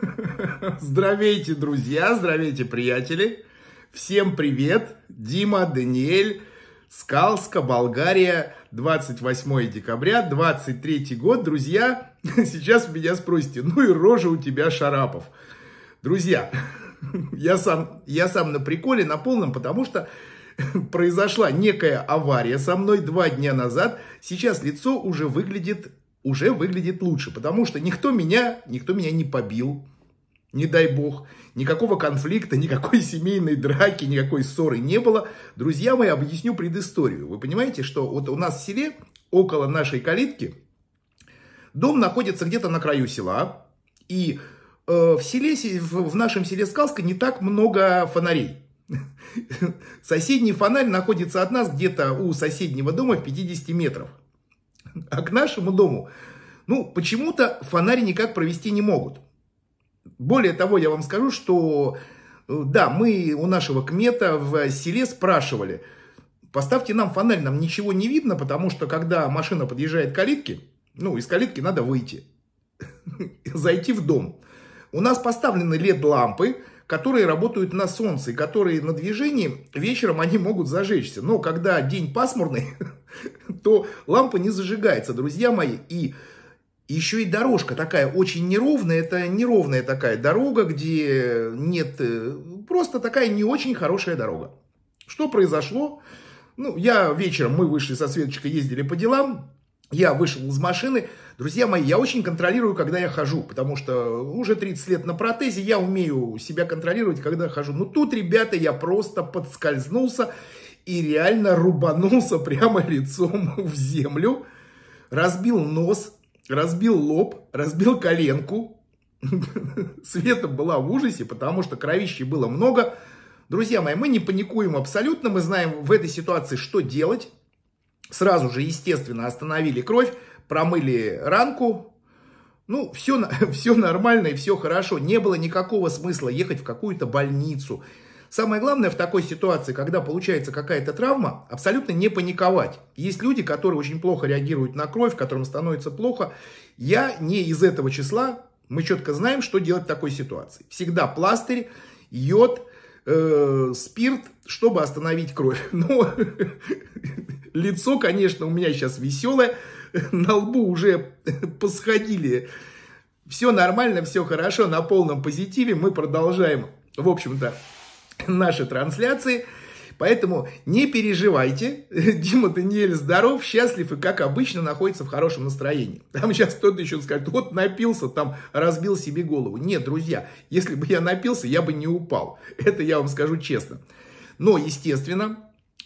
Здравейте, друзья, здравейте, приятели. Всем привет. Дима, Даниэль, Скалска, Болгария, 28 декабря, 23 год. Друзья, сейчас меня спросите, ну и рожа у тебя Шарапов. Друзья, я сам, я сам на приколе, на полном, потому что произошла некая авария со мной два дня назад. Сейчас лицо уже выглядит уже выглядит лучше, потому что никто меня, никто меня не побил, не дай бог, никакого конфликта, никакой семейной драки, никакой ссоры не было. Друзья мои, объясню предысторию. Вы понимаете, что вот у нас в селе, около нашей калитки, дом находится где-то на краю села, и э, в селе, в, нашем селе Скалска не так много фонарей. Соседний фонарь находится от нас где-то у соседнего дома в 50 метров. а к нашему дому, ну, почему-то фонари никак провести не могут. Более того, я вам скажу, что, э, да, мы у нашего кмета в селе спрашивали, поставьте нам фонарь, нам ничего не видно, потому что, когда машина подъезжает к калитке, ну, из калитки надо выйти, зайти в дом. У нас поставлены лет лампы которые работают на солнце, и которые на движении вечером они могут зажечься. Но когда день пасмурный, то лампа не зажигается, друзья мои. И еще и дорожка такая очень неровная, это неровная такая дорога, где нет, э, просто такая не очень хорошая дорога. Что произошло? Ну, я вечером, мы вышли со Светочкой, ездили по делам, я вышел из машины, Друзья мои, я очень контролирую, когда я хожу, потому что уже 30 лет на протезе, я умею себя контролировать, когда хожу. Но ну, тут, ребята, я просто подскользнулся и реально рубанулся прямо лицом в землю, разбил нос, разбил лоб, разбил коленку. Света была в ужасе, потому что кровищи было много. Друзья мои, мы не паникуем абсолютно, мы знаем в этой ситуации, что делать. Сразу же, естественно, остановили кровь промыли ранку, ну, все, все нормально и все хорошо. Не было никакого смысла ехать в какую-то больницу. Самое главное в такой ситуации, когда получается какая-то травма, абсолютно не паниковать. Есть люди, которые очень плохо реагируют на кровь, которым становится плохо. Я не из этого числа. Мы четко знаем, что делать в такой ситуации. Всегда пластырь, йод, э, спирт, чтобы остановить кровь. Но ну, лицо, конечно, у меня сейчас веселое на лбу уже посходили. Все нормально, все хорошо, на полном позитиве. Мы продолжаем, в общем-то, наши трансляции. Поэтому не переживайте. Дима Даниэль здоров, счастлив и, как обычно, находится в хорошем настроении. Там сейчас кто-то еще скажет, вот напился, там разбил себе голову. Нет, друзья, если бы я напился, я бы не упал. Это я вам скажу честно. Но, естественно,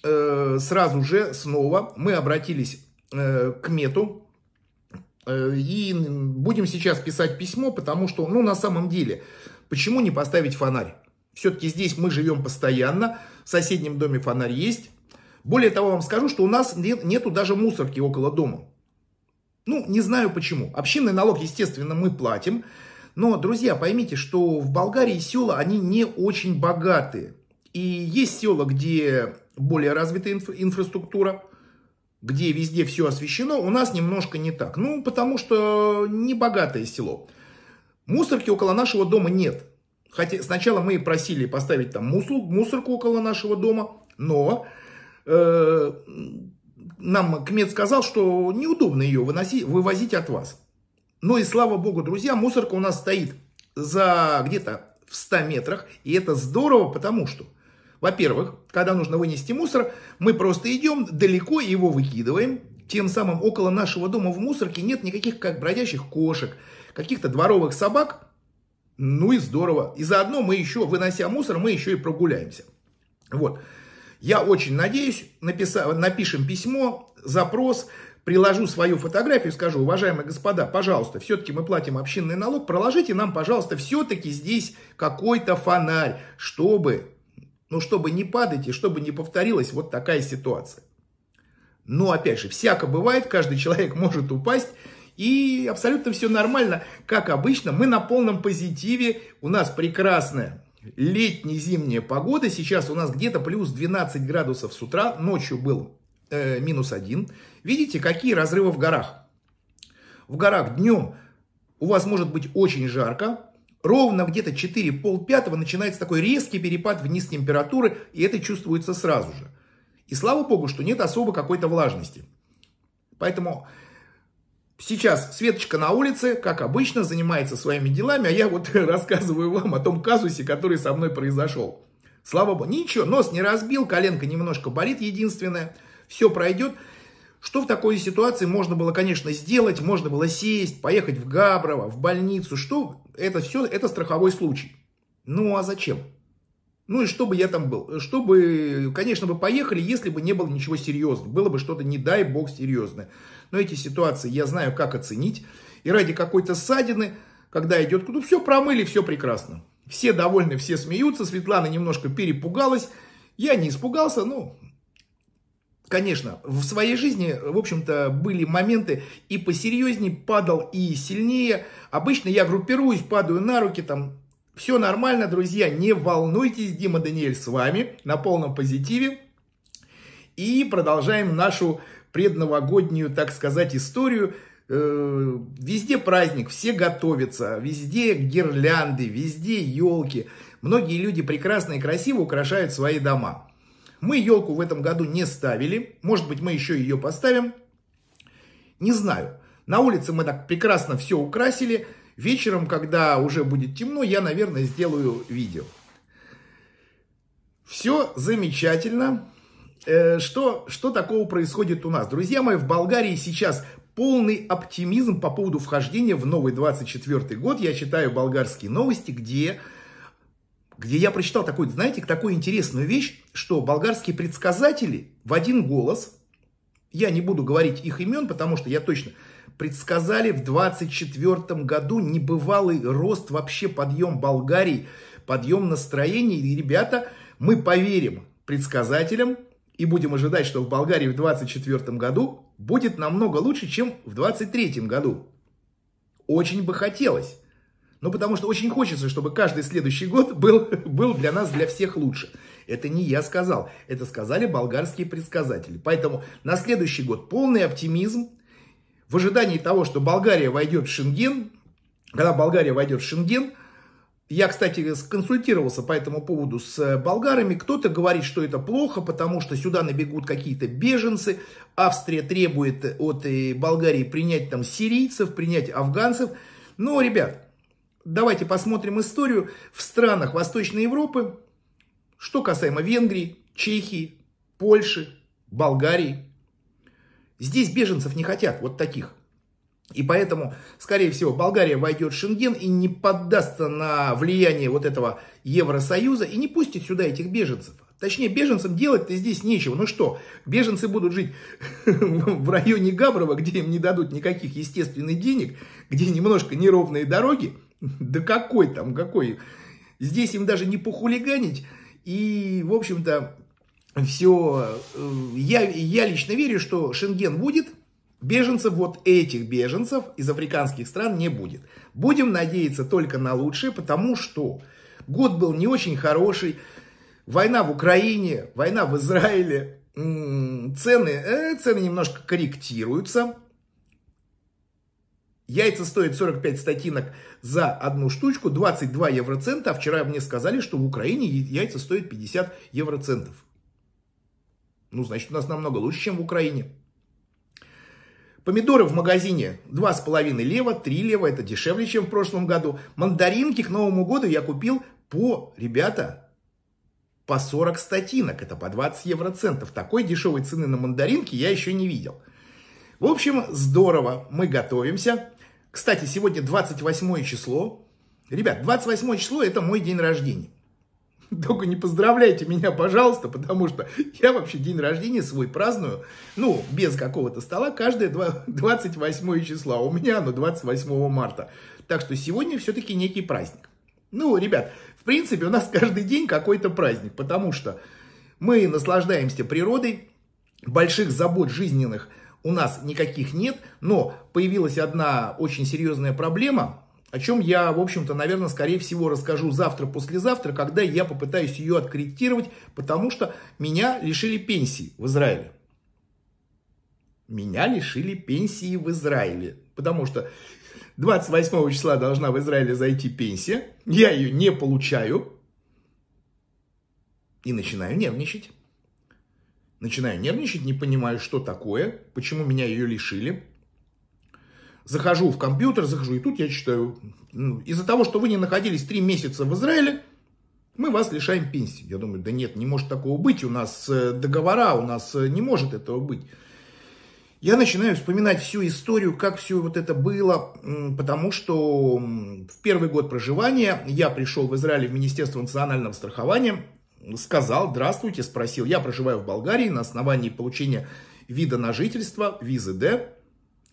э, сразу же снова мы обратились Э, к Мету, э, и будем сейчас писать письмо, потому что, ну, на самом деле, почему не поставить фонарь? Все-таки здесь мы живем постоянно, в соседнем доме фонарь есть. Более того, вам скажу, что у нас нет, нету даже мусорки около дома. Ну, не знаю почему. Общинный налог, естественно, мы платим. Но, друзья, поймите, что в Болгарии села, они не очень богатые. И есть села, где более развитая инфра инфраструктура – где везде все освещено, у нас немножко не так. Ну, потому что не богатое село. Мусорки около нашего дома нет. Хотя сначала мы просили поставить там мусор, мусорку около нашего дома, но э, нам Кмет сказал, что неудобно ее выносить, вывозить от вас. Ну и слава богу, друзья, мусорка у нас стоит за где-то в 100 метрах. И это здорово, потому что во-первых, когда нужно вынести мусор, мы просто идем далеко и его выкидываем. Тем самым около нашего дома в мусорке нет никаких как бродящих кошек, каких-то дворовых собак. Ну и здорово. И заодно мы еще, вынося мусор, мы еще и прогуляемся. Вот. Я очень надеюсь, написав, напишем письмо, запрос, приложу свою фотографию, скажу, уважаемые господа, пожалуйста, все-таки мы платим общинный налог, проложите нам, пожалуйста, все-таки здесь какой-то фонарь, чтобы ну, чтобы не падать и чтобы не повторилась вот такая ситуация. Но, опять же, всяко бывает, каждый человек может упасть, и абсолютно все нормально, как обычно. Мы на полном позитиве, у нас прекрасная летне-зимняя погода. Сейчас у нас где-то плюс 12 градусов с утра, ночью был э, минус 1. Видите, какие разрывы в горах. В горах днем у вас может быть очень жарко, Ровно где-то 4 пятого начинается такой резкий перепад вниз температуры, и это чувствуется сразу же. И слава богу, что нет особо какой-то влажности. Поэтому сейчас Светочка на улице, как обычно, занимается своими делами, а я вот рассказываю вам о том казусе, который со мной произошел. Слава богу, ничего, нос не разбил, коленка немножко болит единственное, все пройдет. Что в такой ситуации можно было, конечно, сделать? Можно было сесть, поехать в Габрово, в больницу. Что? Это все, это страховой случай. Ну а зачем? Ну и чтобы я там был? Чтобы, конечно, бы поехали, если бы не было ничего серьезного. Было бы что-то, не дай бог, серьезное. Но эти ситуации я знаю, как оценить. И ради какой-то ссадины, когда идет, ну все промыли, все прекрасно. Все довольны, все смеются. Светлана немножко перепугалась. Я не испугался, ну, Конечно, в своей жизни, в общем-то, были моменты и посерьезнее, падал и сильнее. Обычно я группируюсь, падаю на руки, там, все нормально, друзья, не волнуйтесь, Дима Даниэль с вами на полном позитиве. И продолжаем нашу предновогоднюю, так сказать, историю. Э, везде праздник, все готовятся, везде гирлянды, везде елки. Многие люди прекрасно и красиво украшают свои дома. Мы елку в этом году не ставили. Может быть, мы еще ее поставим. Не знаю. На улице мы так прекрасно все украсили. Вечером, когда уже будет темно, я, наверное, сделаю видео. Все замечательно. Э, что, что такого происходит у нас? Друзья мои, в Болгарии сейчас полный оптимизм по поводу вхождения в новый 24 год. Я читаю болгарские новости, где где я прочитал такую, знаете, такую интересную вещь, что болгарские предсказатели в один голос, я не буду говорить их имен, потому что я точно, предсказали в 24 году небывалый рост, вообще подъем Болгарии, подъем настроений. И, ребята, мы поверим предсказателям и будем ожидать, что в Болгарии в 24 году будет намного лучше, чем в 23 году. Очень бы хотелось. Ну, потому что очень хочется, чтобы каждый следующий год был, был для нас, для всех лучше. Это не я сказал, это сказали болгарские предсказатели. Поэтому на следующий год полный оптимизм. В ожидании того, что Болгария войдет в Шенген, когда Болгария войдет в Шенген, я, кстати, консультировался по этому поводу с э, болгарами. Кто-то говорит, что это плохо, потому что сюда набегут какие-то беженцы. Австрия требует от э, Болгарии принять там сирийцев, принять афганцев. Но, ребят, Давайте посмотрим историю в странах Восточной Европы, что касаемо Венгрии, Чехии, Польши, Болгарии. Здесь беженцев не хотят, вот таких. И поэтому, скорее всего, Болгария войдет в Шенген и не поддастся на влияние вот этого Евросоюза и не пустит сюда этих беженцев. Точнее, беженцам делать-то здесь нечего. Ну что, беженцы будут жить в районе Габрова, где им не дадут никаких естественных денег, где немножко неровные дороги – да какой там, какой? Здесь им даже не похулиганить. И, в общем-то, все... Э, я, я лично верю, что Шенген будет. Беженцев, вот этих беженцев из африканских стран не будет. Будем надеяться только на лучшее, потому что год был не очень хороший. Война в Украине, война в Израиле, цены, э, цены немножко корректируются. Яйца стоят 45 статинок за одну штучку, 22 евроцента. А вчера мне сказали, что в Украине яйца стоят 50 евроцентов. Ну, значит, у нас намного лучше, чем в Украине. Помидоры в магазине 2,5 лева, 3 лева, это дешевле, чем в прошлом году. Мандаринки к Новому году я купил по, ребята, по 40 статинок, это по 20 евроцентов. Такой дешевой цены на мандаринки я еще не видел. В общем, здорово, мы готовимся. Кстати, сегодня 28 число. Ребят, 28 число это мой день рождения. Только не поздравляйте меня, пожалуйста, потому что я вообще день рождения свой праздную, ну, без какого-то стола, каждое 28 число а У меня оно 28 марта. Так что сегодня все-таки некий праздник. Ну, ребят, в принципе, у нас каждый день какой-то праздник, потому что мы наслаждаемся природой, больших забот жизненных – у нас никаких нет, но появилась одна очень серьезная проблема, о чем я, в общем-то, наверное, скорее всего расскажу завтра-послезавтра, когда я попытаюсь ее откорректировать, потому что меня лишили пенсии в Израиле. Меня лишили пенсии в Израиле, потому что 28 числа должна в Израиле зайти пенсия, я ее не получаю и начинаю нервничать. Начинаю нервничать, не понимаю, что такое, почему меня ее лишили. Захожу в компьютер, захожу, и тут я читаю. Ну, из-за того, что вы не находились три месяца в Израиле, мы вас лишаем пенсии. Я думаю, да нет, не может такого быть, у нас э, договора, у нас э, не может этого быть. Я начинаю вспоминать всю историю, как все вот это было, потому что в первый год проживания я пришел в Израиль в Министерство национального страхования, сказал «Здравствуйте», спросил «Я проживаю в Болгарии на основании получения вида на жительство, визы Д».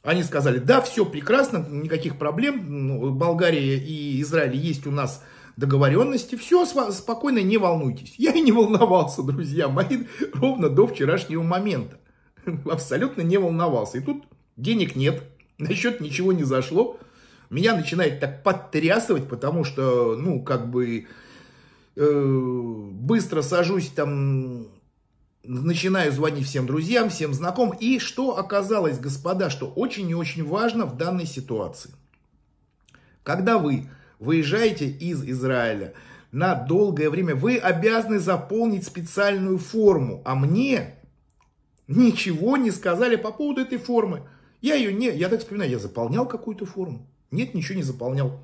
Они сказали «Да, все прекрасно, никаких проблем, ну, Болгария и Израиль есть у нас договоренности, все спокойно, не волнуйтесь». Я и не волновался, друзья мои, ровно до вчерашнего момента. Абсолютно не волновался. И тут денег нет, на счет ничего не зашло. Меня начинает так подтрясывать, потому что, ну, как бы, Э, быстро сажусь там, начинаю звонить всем друзьям, всем знакомым. И что оказалось, господа, что очень и очень важно в данной ситуации. Когда вы выезжаете из Израиля на долгое время, вы обязаны заполнить специальную форму. А мне ничего не сказали по поводу этой формы. Я ее не, я так вспоминаю, я заполнял какую-то форму. Нет, ничего не заполнял.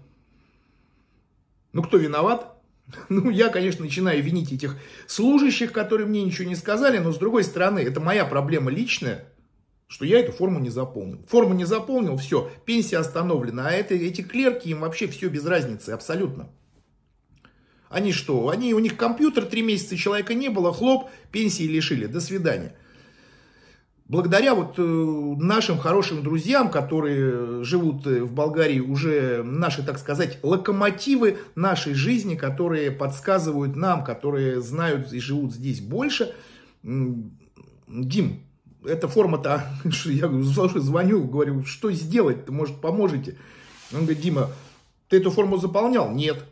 Ну, кто виноват? Ну, я, конечно, начинаю винить этих служащих, которые мне ничего не сказали, но, с другой стороны, это моя проблема личная, что я эту форму не заполнил. Форму не заполнил, все, пенсия остановлена, а это, эти клерки, им вообще все без разницы, абсолютно. Они что, они, у них компьютер, три месяца человека не было, хлоп, пенсии лишили, до свидания благодаря вот э, нашим хорошим друзьям, которые э, живут э, в Болгарии, уже наши, так сказать, локомотивы нашей жизни, которые подсказывают нам, которые знают и живут здесь больше. Дим, эта форма-то, я слушай, звоню, говорю, что сделать ты может, поможете? Он говорит, Дима, ты эту форму заполнял? Нет.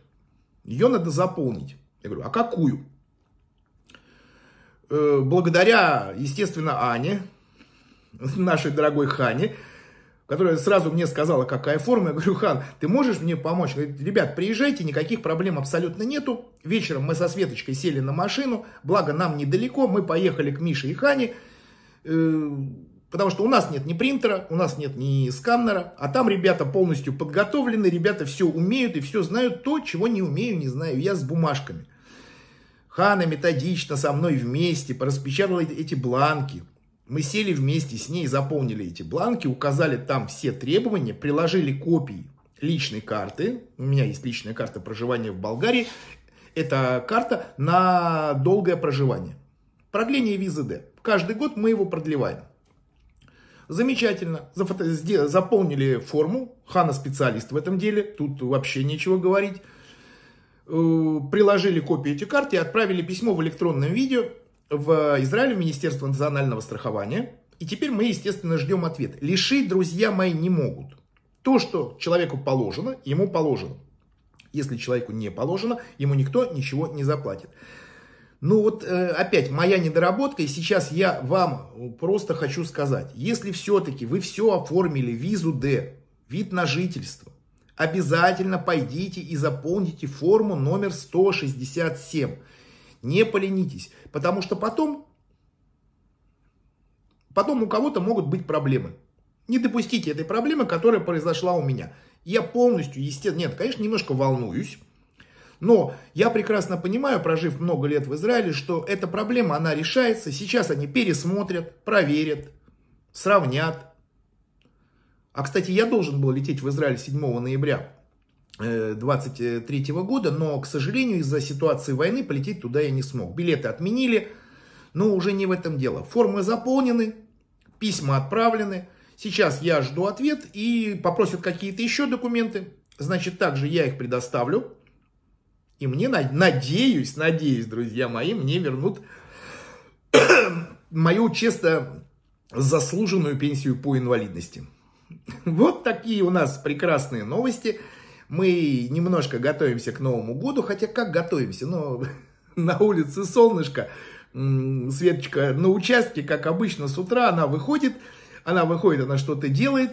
Ее надо заполнить. Я говорю, а какую? благодаря, естественно, Ане, нашей дорогой Хане, которая сразу мне сказала, какая форма. Я говорю, Хан, ты можешь мне помочь? говорит, ребят, приезжайте, никаких проблем абсолютно нету. Вечером мы со Светочкой сели на машину, благо нам недалеко, мы поехали к Мише и Хане, э, потому что у нас нет ни принтера, у нас нет ни сканера, а там ребята полностью подготовлены, ребята все умеют и все знают, то, чего не умею, не знаю, я с бумажками. Хана методично со мной вместе пораспечатала эти бланки, мы сели вместе с ней, заполнили эти бланки, указали там все требования, приложили копии личной карты. У меня есть личная карта проживания в Болгарии. Это карта на долгое проживание. Продление визы Д. Каждый год мы его продлеваем. Замечательно. Заполнили форму. Хана специалист в этом деле. Тут вообще нечего говорить. Э, приложили копию этой карты и отправили письмо в электронном виде в Израиле Министерство национального страхования. И теперь мы, естественно, ждем ответ. Лишить друзья мои не могут. То, что человеку положено, ему положено. Если человеку не положено, ему никто ничего не заплатит. Ну вот э, опять моя недоработка, и сейчас я вам просто хочу сказать, если все-таки вы все оформили визу Д вид на жительство, обязательно пойдите и заполните форму номер 167. Не поленитесь, потому что потом, потом у кого-то могут быть проблемы. Не допустите этой проблемы, которая произошла у меня. Я полностью, естественно, нет, конечно, немножко волнуюсь, но я прекрасно понимаю, прожив много лет в Израиле, что эта проблема, она решается. Сейчас они пересмотрят, проверят, сравнят. А, кстати, я должен был лететь в Израиль 7 ноября. 23 э, года, но, к сожалению, из-за ситуации войны полететь туда я не смог. Билеты отменили, но уже не в этом дело. Формы заполнены, письма отправлены. Сейчас я жду ответ и попросят какие-то еще документы. Значит, также я их предоставлю. И мне, надеюсь, надеюсь, друзья мои, мне вернут мою честно заслуженную пенсию по инвалидности. Вот такие у нас прекрасные новости. Мы немножко готовимся к Новому году, хотя как готовимся, но ну, на улице солнышко, Светочка на участке, как обычно, с утра она выходит, она выходит, она что-то делает,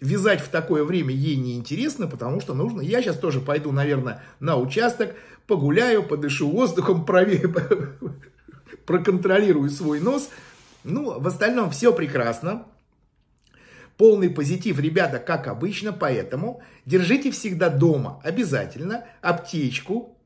вязать в такое время ей неинтересно, потому что нужно, я сейчас тоже пойду, наверное, на участок, погуляю, подышу воздухом, проверю, проконтролирую свой нос, ну, в остальном все прекрасно, Полный позитив, ребята, как обычно, поэтому держите всегда дома обязательно аптечку,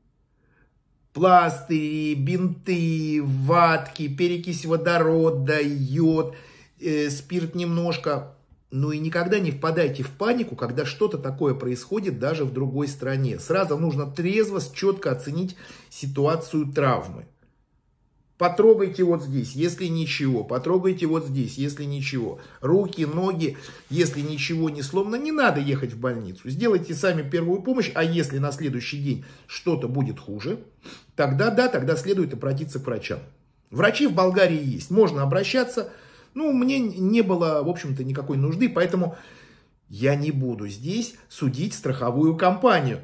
пластыри, бинты, ватки, перекись водорода, йод, э, спирт немножко. Ну и никогда не впадайте в панику, когда что-то такое происходит даже в другой стране. Сразу нужно трезво, четко оценить ситуацию травмы. Потрогайте вот здесь, если ничего. Потрогайте вот здесь, если ничего. Руки, ноги, если ничего не сломано, не надо ехать в больницу. Сделайте сами первую помощь, а если на следующий день что-то будет хуже, тогда да, тогда следует обратиться к врачам. Врачи в Болгарии есть, можно обращаться. Ну, мне не было, в общем-то, никакой нужды, поэтому я не буду здесь судить страховую компанию.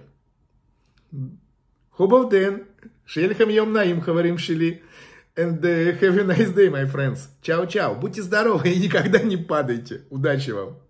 Хубовден, шельхам йом наим хаварим шели. And have a nice day, my friends. Чао-чао. Будьте здоровы и никогда не падайте. Удачи вам.